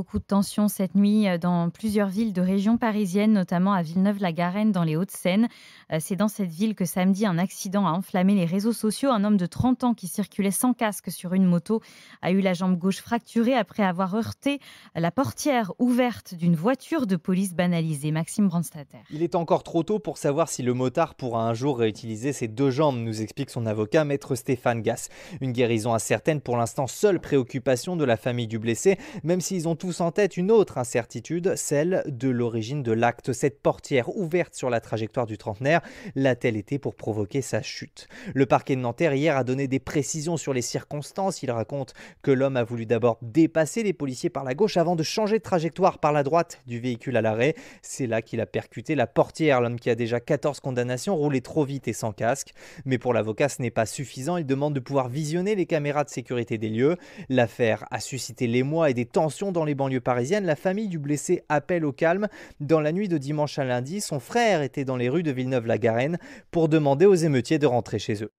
beaucoup de tensions cette nuit euh, dans plusieurs villes de région parisienne, notamment à Villeneuve-la-Garenne dans les Hauts-de-Seine. Euh, c'est dans cette ville que samedi un accident a enflammé les réseaux sociaux. Un homme de 30 ans qui circulait sans casque sur une moto a eu la jambe gauche fracturée après avoir heurté la portière ouverte d'une voiture de police banalisée. Maxime Brandstatter. Il est encore trop tôt pour savoir si le motard pourra un jour réutiliser ses deux jambes, nous explique son avocat, maître Stéphane Gass. Une guérison incertaine pour l'instant, seule préoccupation de la famille du blessé, même s'ils ont tous en tête une autre incertitude, celle de l'origine de l'acte. Cette portière ouverte sur la trajectoire du trentenaire l'a-t-elle été pour provoquer sa chute Le parquet de Nanterre hier a donné des précisions sur les circonstances. Il raconte que l'homme a voulu d'abord dépasser les policiers par la gauche avant de changer de trajectoire par la droite du véhicule à l'arrêt. C'est là qu'il a percuté la portière. L'homme qui a déjà 14 condamnations roulait trop vite et sans casque. Mais pour l'avocat, ce n'est pas suffisant. Il demande de pouvoir visionner les caméras de sécurité des lieux. L'affaire a suscité l'émoi et des tensions dans les banlieue parisienne, la famille du blessé appelle au calme. Dans la nuit de dimanche à lundi, son frère était dans les rues de Villeneuve-la-Garenne pour demander aux émeutiers de rentrer chez eux.